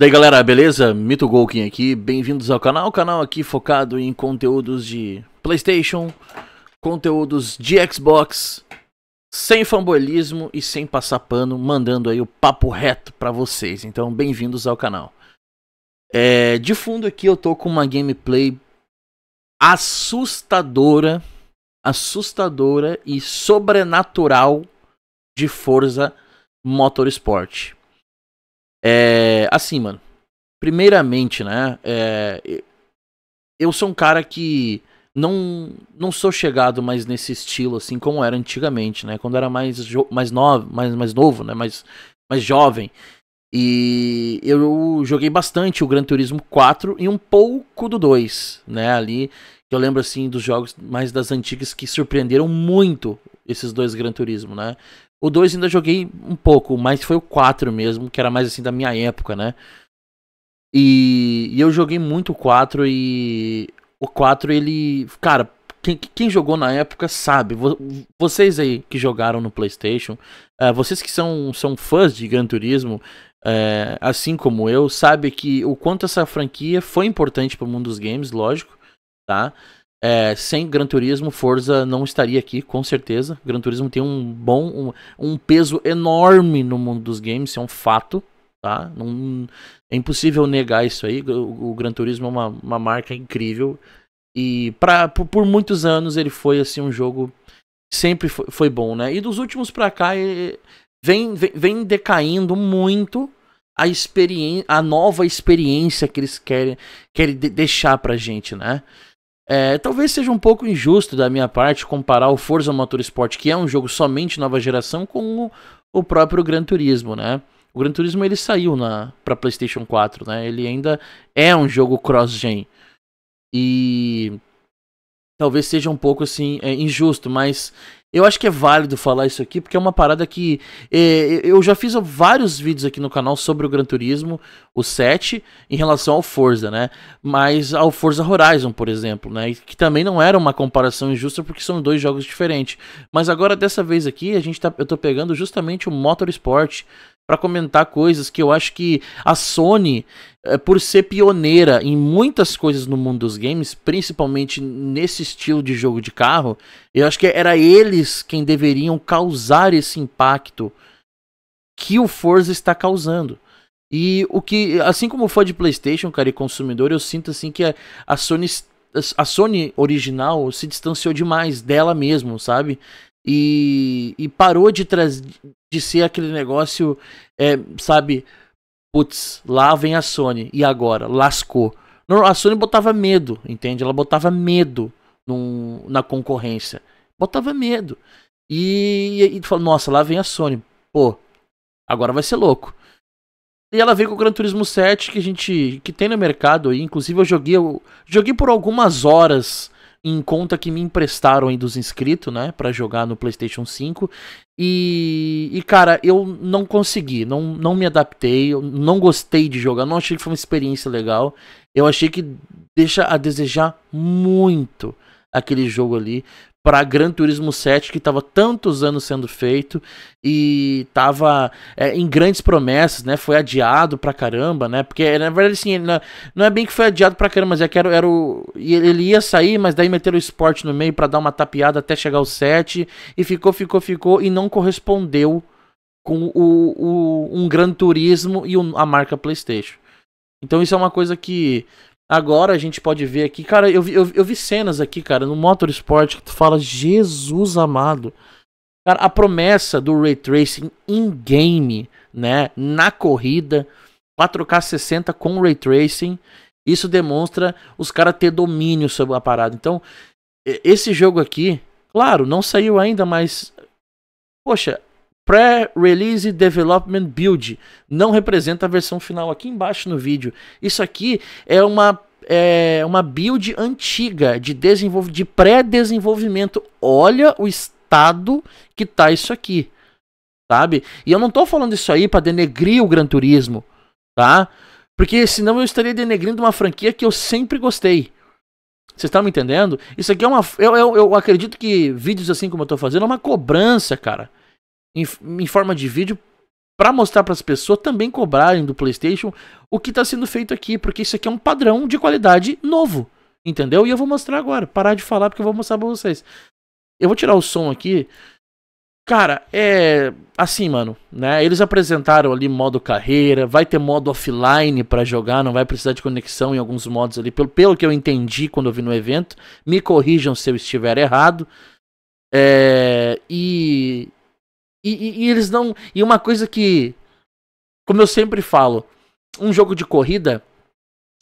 E aí galera, beleza? Mito Golkin aqui, bem-vindos ao canal, o canal aqui focado em conteúdos de Playstation, conteúdos de Xbox, sem fanbolismo e sem passar pano, mandando aí o papo reto pra vocês, então bem-vindos ao canal. É, de fundo aqui eu tô com uma gameplay assustadora, assustadora e sobrenatural de Forza Motorsport. É, assim, mano. Primeiramente, né? É, eu sou um cara que não não sou chegado mais nesse estilo assim como era antigamente, né? Quando era mais mais novo, mais mais novo, né? Mais mais jovem. E eu joguei bastante o Gran Turismo 4 e um pouco do 2, né? Ali eu lembro assim dos jogos mais das antigas que surpreenderam muito esses dois Gran Turismo, né? O 2 ainda joguei um pouco, mas foi o 4 mesmo, que era mais assim da minha época, né? E, e eu joguei muito o 4 e. O 4 ele. Cara, quem, quem, jogou na época sabe. Vocês aí que jogaram no PlayStation, é, vocês que são, são fãs de Gran Turismo, é, assim como eu, sabe que o quanto essa franquia foi importante para o mundo dos games, lógico, tá? É, sem Gran Turismo, Forza não estaria aqui, com certeza. Gran Turismo tem um bom, um, um peso enorme no mundo dos games, é um fato, tá? Não, é impossível negar isso aí. O, o Gran Turismo é uma, uma marca incrível e para por, por, muitos anos ele foi assim um jogo sempre foi, foi bom, né? E dos últimos para cá vem, vem, vem decaindo muito a experiência, a nova experiência que eles querem querem deixar pra gente, né? É, talvez seja um pouco injusto da minha parte comparar o Forza Motorsport, que é um jogo somente nova geração, com o, o próprio Gran Turismo, né? O Gran Turismo ele saiu na para PlayStation 4, né? Ele ainda é um jogo cross-gen. E talvez seja um pouco assim é, injusto, mas eu acho que é válido falar isso aqui, porque é uma parada que. É, é eu já fiz vários vídeos aqui no canal sobre o Gran Turismo, o 7, em relação ao Forza, né? Mas ao Forza Horizon, por exemplo, né? Que também não era uma comparação injusta, porque são dois jogos diferentes. Mas agora, dessa vez aqui, a gente tá, eu tô pegando justamente o Motorsport, para comentar coisas que eu acho que a Sony, eh, por ser pioneira em muitas coisas no mundo dos games, principalmente nesse estilo de jogo de carro, eu acho que era eles quem deveriam causar esse impacto que o Forza está causando. E o que, assim como foi de PlayStation, cara, e consumidor, eu sinto assim que a, a Sony a Sony original se distanciou demais dela mesmo, sabe? E, e parou de trazer de ser aquele negócio, é, sabe, putz, lá vem a Sony, e agora? Lascou. Não, a Sony botava medo, entende? Ela botava medo num, na concorrência. Botava medo. E, e, nossa, lá vem a Sony. Pô, agora vai ser louco. E ela veio com o Gran Turismo 7 que a gente que tem no mercado aí, inclusive eu joguei eu joguei por algumas horas em conta que me emprestaram aí dos inscritos, né, para jogar no PlayStation 5. E, e, cara, eu não consegui, não, não me adaptei, eu não gostei de jogar, não achei que foi uma experiência legal. Eu achei que deixa a desejar muito aquele jogo ali, para Gran Turismo 7 que estava tantos anos sendo feito e estava é, em grandes promessas, né? Foi adiado pra caramba, né? Porque é, na verdade assim, é, não, é bem que foi adiado pra caramba, mas é que era, era o ele ia sair, mas daí meteram o esporte no meio para dar uma tapeada até chegar o 7 e ficou, ficou, ficou e não correspondeu com o, o um Gran Turismo e a marca PlayStation. Então isso é uma coisa que Agora a gente pode ver aqui, cara, eu vi, eu, eu vi cenas aqui, cara, no Motorsport que tu fala, Jesus amado. Cara, a promessa do Ray Tracing in-game, né, na corrida, 4K 60 com Ray Tracing, isso demonstra os caras ter domínio sobre a parada. Então, esse jogo aqui, claro, não saiu ainda, mas, poxa, Pre-Release Development Build. Não representa a versão final aqui embaixo no vídeo. Isso aqui é uma é uma build antiga de, desenvolv de pré-desenvolvimento. Olha o estado que tá isso aqui, sabe? E eu não tô falando isso aí para denegrir o Gran Turismo, tá? Porque senão eu estaria denegrindo uma franquia que eu sempre gostei. Vocês estão me entendendo? Isso aqui é uma. Eu, eu, eu acredito que vídeos assim como eu tô fazendo é uma cobrança, cara em, em forma de vídeo para mostrar para as pessoas também cobrarem do PlayStation o que está sendo feito aqui, porque isso aqui é um padrão de qualidade novo, entendeu? E eu vou mostrar agora, parar de falar porque eu vou mostrar para vocês. Eu vou tirar o som aqui. Cara, é assim, mano, né? Eles apresentaram ali modo carreira, vai ter modo offline para jogar, não vai precisar de conexão em alguns modos ali, pelo, pelo que eu entendi quando eu vi no evento. Me corrijam se eu estiver errado. É, e e, e, e eles não. E uma coisa que. Como eu sempre falo, um jogo de corrida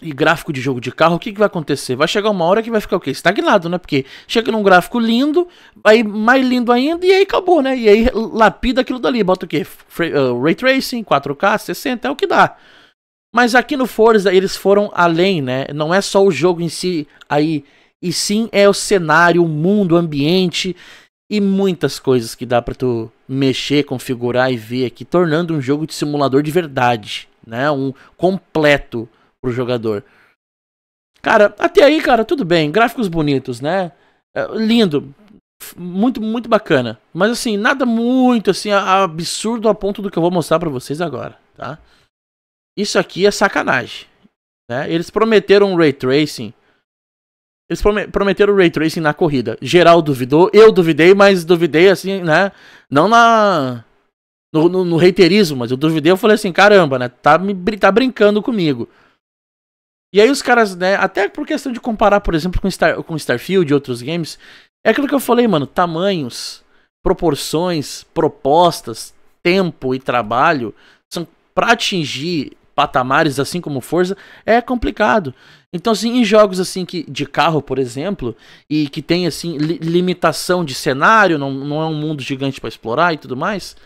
e gráfico de jogo de carro, o que, que vai acontecer? Vai chegar uma hora que vai ficar o quê? Estagnado, né? Porque chega num gráfico lindo, aí mais lindo ainda, e aí acabou, né? E aí lapida aquilo dali, bota o quê? Eh, ray Tracing, 4K, 60, é o que dá. Mas aqui no Forza eles foram além, né? Não é só o jogo em si aí, e sim é o cenário, o mundo, o ambiente e muitas coisas que dá para tu mexer, configurar e ver aqui, tornando um jogo de simulador de verdade, né? Um completo pro jogador. Cara, até aí, cara, tudo bem, gráficos bonitos, né? É, lindo, muito muito bacana, mas assim, nada muito assim absurdo a ponto do que eu vou mostrar para vocês agora, tá? Isso aqui é sacanagem, né? Eles prometeram um ray tracing eles prometeram Ray Tracing na corrida. Geral duvidou, eu duvidei, mas duvidei assim, né? Não na no, no, no reiterismo, mas eu duvidei, eu falei assim, caramba, né? Tá, me, tá brincando comigo. E aí os caras, né, até por questão de comparar, por exemplo, com, Star, com Starfield e outros games, é aquilo que eu falei, mano, tamanhos, proporções, propostas, tempo e trabalho são para atingir patamares, assim como força, é complicado. Então, assim, em jogos assim que de carro, por exemplo, e que tem assim li limitação de cenário, não, não é um mundo gigante para explorar e tudo mais.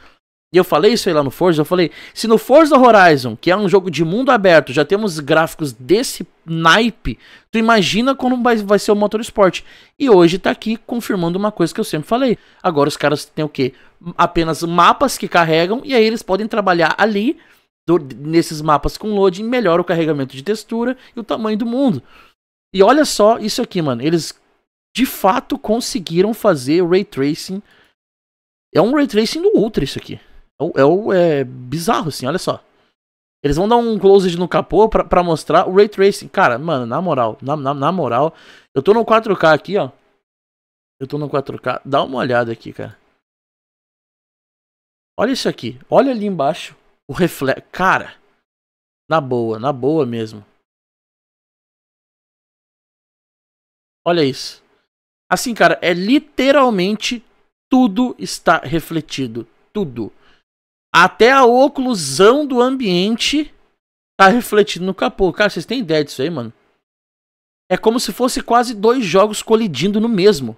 E eu falei isso aí lá no Forza, eu falei, se no Forza Horizon, que é um jogo de mundo aberto, já temos gráficos desse naipe, tu imagina como vai, vai ser o Motorsport. E hoje tá aqui confirmando uma coisa que eu sempre falei. Agora os caras têm o quê? Apenas mapas que carregam e aí eles podem trabalhar ali do, nesses mapas com loading, melhora o carregamento de textura e o tamanho do mundo. E olha só isso aqui, mano. Eles de fato conseguiram fazer ray tracing. É um ray tracing do Ultra isso aqui. É, é, é bizarro, assim, olha só. Eles vão dar um close no capô pra, pra mostrar o ray tracing. Cara, mano, na moral, na, na, na moral, eu tô no 4K aqui, ó. Eu tô no 4K. Dá uma olhada aqui, cara. Olha isso aqui. Olha ali embaixo. O reflexo. Cara, na boa, na boa mesmo. Olha isso. Assim, cara, é literalmente tudo está refletido. Tudo. Até a oclusão do ambiente tá refletido no capô. Cara, vocês têm ideia disso aí, mano? É como se fosse quase dois jogos colidindo no mesmo.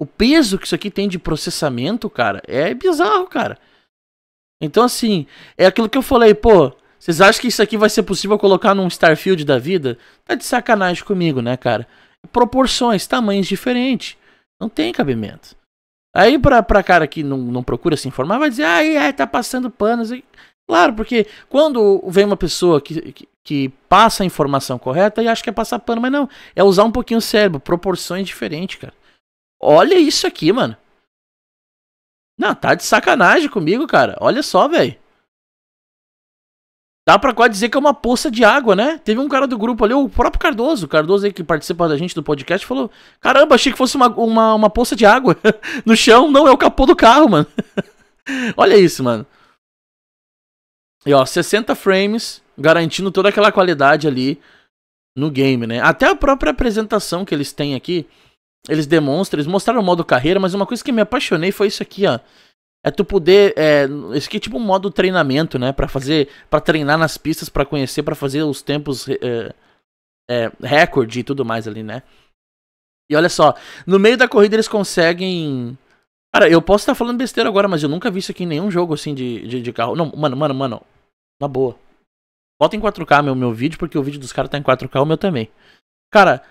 O peso que isso aqui tem de processamento, cara, é bizarro, cara. Então, assim, é aquilo que eu falei, pô, vocês acham que isso aqui vai ser possível colocar num Starfield da vida? Tá de sacanagem comigo, né, cara? Proporções, tamanhos diferentes. Não tem cabimento. Aí pra, pra cara que não, não procura se informar, vai dizer, ai, ah, é, tá passando panos. Claro, porque quando vem uma pessoa que, que, que, passa a informação correta e acha que é passar pano, mas não. É usar um pouquinho o cérebro, proporções diferentes, cara. Olha isso aqui, mano. Não, tá de sacanagem comigo, cara. Olha só, velho. Dá pra quase dizer que é uma poça de água, né? Teve um cara do grupo ali, o próprio Cardoso, o Cardoso aí que participa da gente do podcast, falou: Caramba, achei que fosse uma, uma, uma poça de água no chão. Não, é o capô do carro, mano. Olha isso, mano. E ó, 60 frames, garantindo toda aquela qualidade ali no game, né? Até a própria apresentação que eles têm aqui eles demonstram, eles mostraram o modo carreira, mas uma coisa que me apaixonei foi isso aqui, ó. É tu poder, é, esse aqui é tipo um modo treinamento, né, para fazer, para treinar nas pistas, para conhecer, para fazer os tempos é, é, recorde e tudo mais ali, né. E olha só, no meio da corrida eles conseguem Cara, eu posso estar falando besteira agora, mas eu nunca vi isso aqui em nenhum jogo assim de, de, de carro. Não, mano, mano, mano. Na boa. Bota em 4K meu, meu vídeo, porque o vídeo dos caras tá em 4K, o meu também. Cara,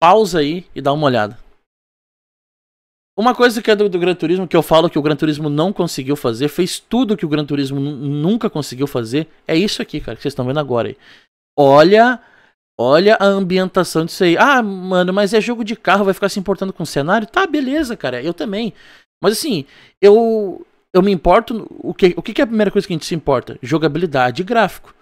pausa aí e dá uma olhada. Uma coisa que é do, do, Gran Turismo, que eu falo que o Gran Turismo não conseguiu fazer, fez tudo que o Gran Turismo nunca conseguiu fazer, é isso aqui, cara, que vocês estão vendo agora aí. Olha, olha a ambientação disso aí. Ah, mano, mas é jogo de carro, vai ficar se importando com o cenário? Tá, beleza, cara, eu também. Mas assim, eu eu me importo, o que, o que é a primeira coisa que a gente se importa? Jogabilidade e gráfico.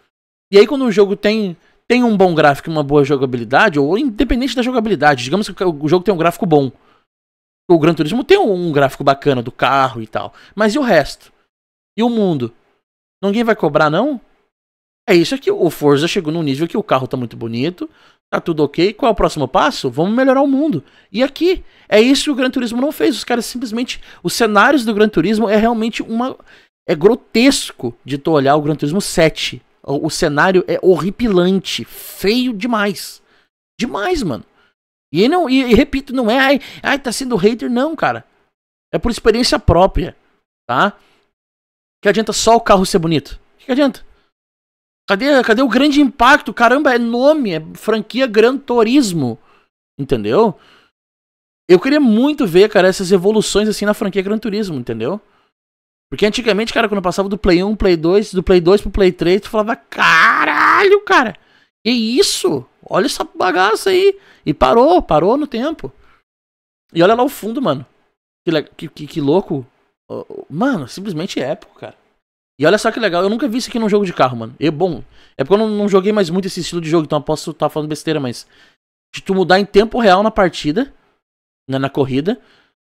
E aí quando o jogo tem tem um bom gráfico e uma boa jogabilidade, ou independente da jogabilidade, digamos que o jogo tem um gráfico bom. O Gran Turismo tem um gráfico bacana do carro e tal. Mas e o resto? E o mundo? Ninguém vai cobrar, não? É isso que o Forza chegou num nível que o carro tá muito bonito, tá tudo ok. Qual é o próximo passo? Vamos melhorar o mundo. E aqui, é isso que o Gran Turismo não fez. Os caras simplesmente. Os cenários do Gran Turismo é realmente uma. É grotesco de tu olhar o Gran Turismo 7. O cenário é horripilante, feio demais. Demais, mano. E não, e, e repito, não é ai, ai, tá sendo hater, não, cara. É por experiência própria, tá? Que adianta só o carro ser bonito? Que, que adianta? Cadê, cadê o grande impacto? Caramba, é nome, é franquia Gran Turismo. Entendeu? Eu queria muito ver, cara, essas evoluções assim na franquia Gran Turismo, entendeu? Porque antigamente, cara, quando eu passava do Play 1, Play 2, do Play 2 pro Play 3, tu falava, caralho, cara, que isso? Olha essa bagaça aí. E parou, parou no tempo. E olha lá o fundo, mano. Que, que, que louco. Mano, simplesmente é épico, cara. E olha só que legal, eu nunca vi isso aqui num jogo de carro, mano. É bom. É porque eu não, não, joguei mais muito esse estilo de jogo, então eu posso estar tá falando besteira, mas. De tu mudar em tempo real na partida, né, na corrida,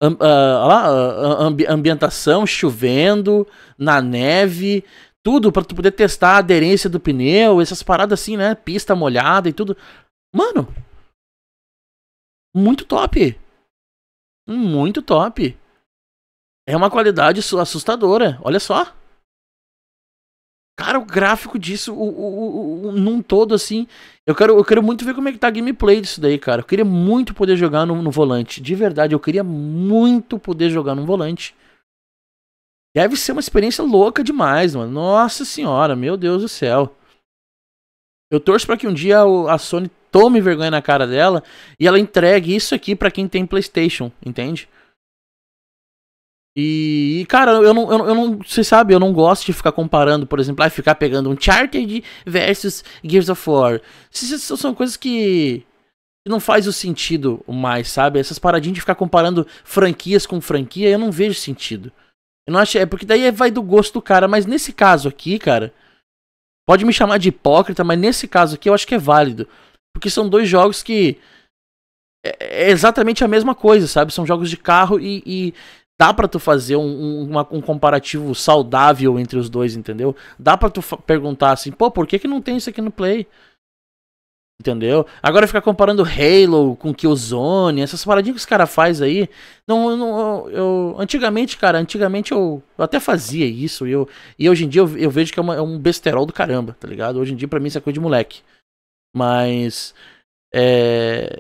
uh, lá, uh, ambi ambientação, chovendo, na neve, tudo para tu poder testar a aderência do pneu, essas paradas assim, né? Pista molhada e tudo. Mano, muito top. Muito top. É uma qualidade assustadora, olha só. Cara, o gráfico disso, o, o, o, o, num todo, assim. Eu quero, eu quero muito ver como é que tá a gameplay disso daí, cara. Eu queria muito poder jogar no, no volante. De verdade, eu queria muito poder jogar no volante. Deve ser uma experiência louca demais, mano. Nossa senhora, meu Deus do céu. Eu torço para que um dia a Sony tome vergonha na cara dela e ela entregue isso aqui para quem tem PlayStation, entende? E, cara, eu não, eu, não, eu não. Você sabe, eu não gosto de ficar comparando, por exemplo, ah, ficar pegando Uncharted versus Gears of War. Essas são coisas que. Não faz o sentido mais, sabe? Essas paradinhas de ficar comparando franquias com franquia, eu não vejo sentido. Eu não acho. É porque daí é, vai do gosto do cara, mas nesse caso aqui, cara. Pode me chamar de hipócrita, mas nesse caso aqui eu acho que é válido. Porque são dois jogos que é, é exatamente a mesma coisa, sabe? São jogos de carro e, e dá para tu fazer um, um, uma, um, comparativo saudável entre os dois, entendeu? Dá para tu perguntar assim, pô, por que que não tem isso aqui no Play? Entendeu? Agora ficar comparando Halo com Killzone, essas paradinhas que os caras faz aí. Não, não eu, Antigamente, cara, antigamente eu, eu, até fazia isso. E, eu, e hoje em dia eu, eu vejo que é, uma, é, um besterol do caramba, tá ligado? Hoje em dia pra mim isso é coisa de moleque. Mas. É,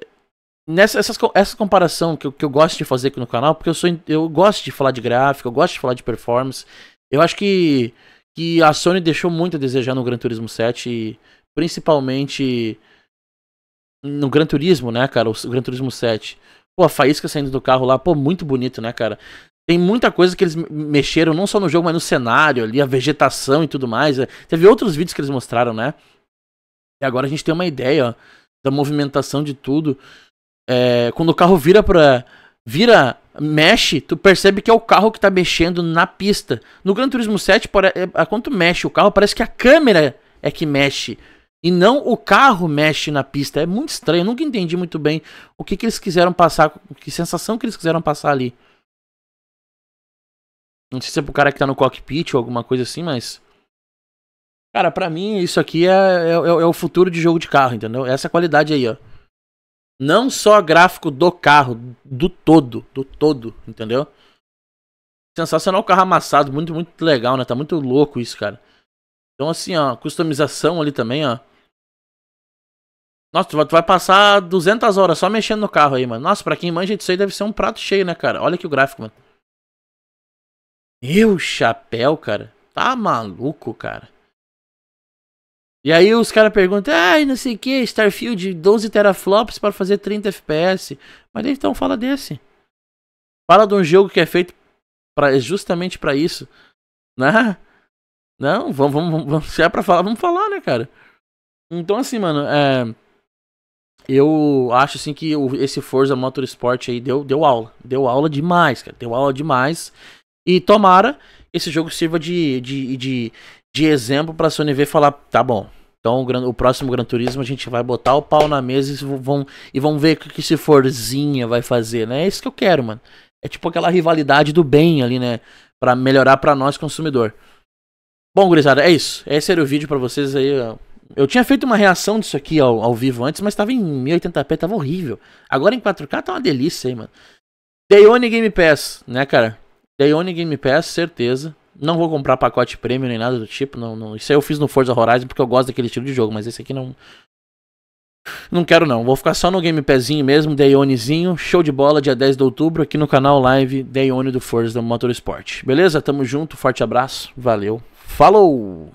nessa essas, essa comparação que eu, que eu gosto de fazer aqui no canal, porque eu sou eu gosto de falar de gráfico, eu gosto de falar de performance. Eu acho que que a Sony deixou muito a desejar no Gran Turismo 7, principalmente no Gran Turismo, né, cara, o, o Gran Turismo 7. Pô, a faísca saindo do carro lá, pô, muito bonito, né, cara? Tem muita coisa que eles mexeram, não só no jogo, mas no cenário ali, a vegetação e tudo mais. É. Teve outros vídeos que eles mostraram, né? E agora a gente tem uma ideia ó, da movimentação de tudo é, quando o carro vira para vira mexe, tu percebe que é o carro que tá mexendo na pista. No Gran Turismo 7, a quanto mexe o carro, parece que a câmera é que mexe e não o carro mexe na pista. É muito estranho, eu nunca entendi muito bem o que, que eles quiseram passar, que sensação que eles quiseram passar ali. Não sei se é pro cara que tá no cockpit ou alguma coisa assim, mas. Cara, pra mim isso aqui é, é, é o é futuro de jogo de carro, entendeu? Essa qualidade aí, ó. Não só gráfico do carro, do todo, do todo, entendeu? Sensacional o carro amassado, muito, muito legal, né? Tá muito louco isso, cara. Então, assim, ó, customização ali também, ó. Nossa, tu vai, tu vai passar 200 horas só mexendo no carro aí, mano. Nossa, pra quem manja disso aí deve ser um prato cheio, né, cara? Olha aqui o gráfico, mano. Meu chapéu, cara. Tá maluco, cara. E aí os caras perguntam, ai, ah, não sei o que, Starfield 12 teraflops para fazer 30 FPS. Mas então fala desse. Fala de um jogo que é feito pra, justamente para isso. Né? Não, vamos, vamos, vamos, se é pra falar, vamos falar, né, cara? Então, assim, mano, é, eu acho, assim, que o, esse Forza Motorsport aí deu, deu aula. Deu aula demais, cara. Deu aula demais. E tomara esse jogo sirva de, de, de de exemplo para a Sony ver falar, tá bom. Então o, o, próximo Gran Turismo a gente vai botar o pau na mesa e vão, e vão ver o que, que esse Forzinha vai fazer, né? É isso que eu quero, mano. É tipo aquela rivalidade do bem ali, né? Para melhorar para nós consumidor. Bom, gurizada, é isso. Esse era o vídeo para vocês aí. Eu tinha feito uma reação disso aqui ao, ao vivo antes, mas tava em 1080p, tava horrível. Agora em 4K tá uma delícia aí, mano. Dayone Game Pass, né, cara? Dayone Game Pass, certeza. Não vou comprar pacote premium nem nada do tipo. Não, não, Isso aí eu fiz no Forza Horizon porque eu gosto daquele estilo de jogo, mas esse aqui não. Não quero não, vou ficar só no gamepezinho mesmo, Dayonezinho, show de bola, dia 10 de outubro, aqui no canal live Dayone do Forza Motorsport. Beleza? Tamo junto, forte abraço, valeu, falou!